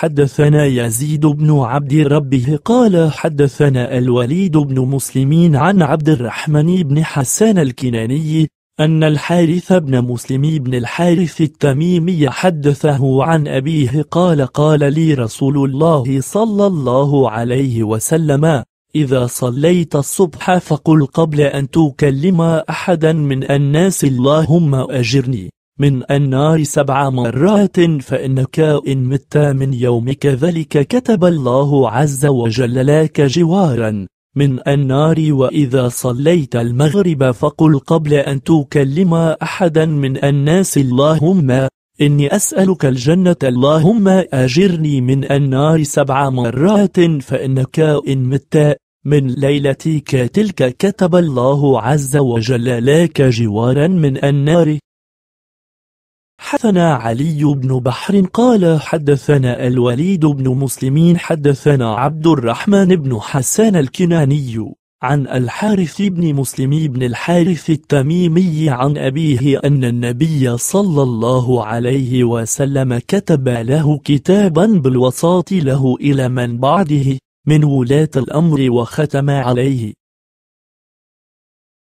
حدثنا يزيد بن عبد ربه قال حدثنا الوليد بن مسلمين عن عبد الرحمن بن حسان الكناني أن الحارث بن مسلم بن الحارث التميمي حدثه عن أبيه قال قال لي رسول الله صلى الله عليه وسلم إذا صليت الصبح فقل قبل أن تكلم أحدا من الناس اللهم أجرني من النار سبع مرات فإنك إن مت من يومك ذلك كتب الله عز وجل لك جوارا من النار وإذا صليت المغرب فقل قبل أن تكلم أحدا من الناس اللهم إني أسألك الجنة اللهم أجرني من النار سبع مرات فإنك إن مت من ليلتك تلك كتب الله عز وجل لك جوارا من النار حدثنا علي بن بحر قال حدثنا الوليد بن مسلمين حدثنا عبد الرحمن بن حسان الكناني عن الحارث بن مسلم بن الحارث التميمي عن أبيه أن النبي صلى الله عليه وسلم كتب له كتابا بالوساط له إلى من بعده من ولاة الأمر وختم عليه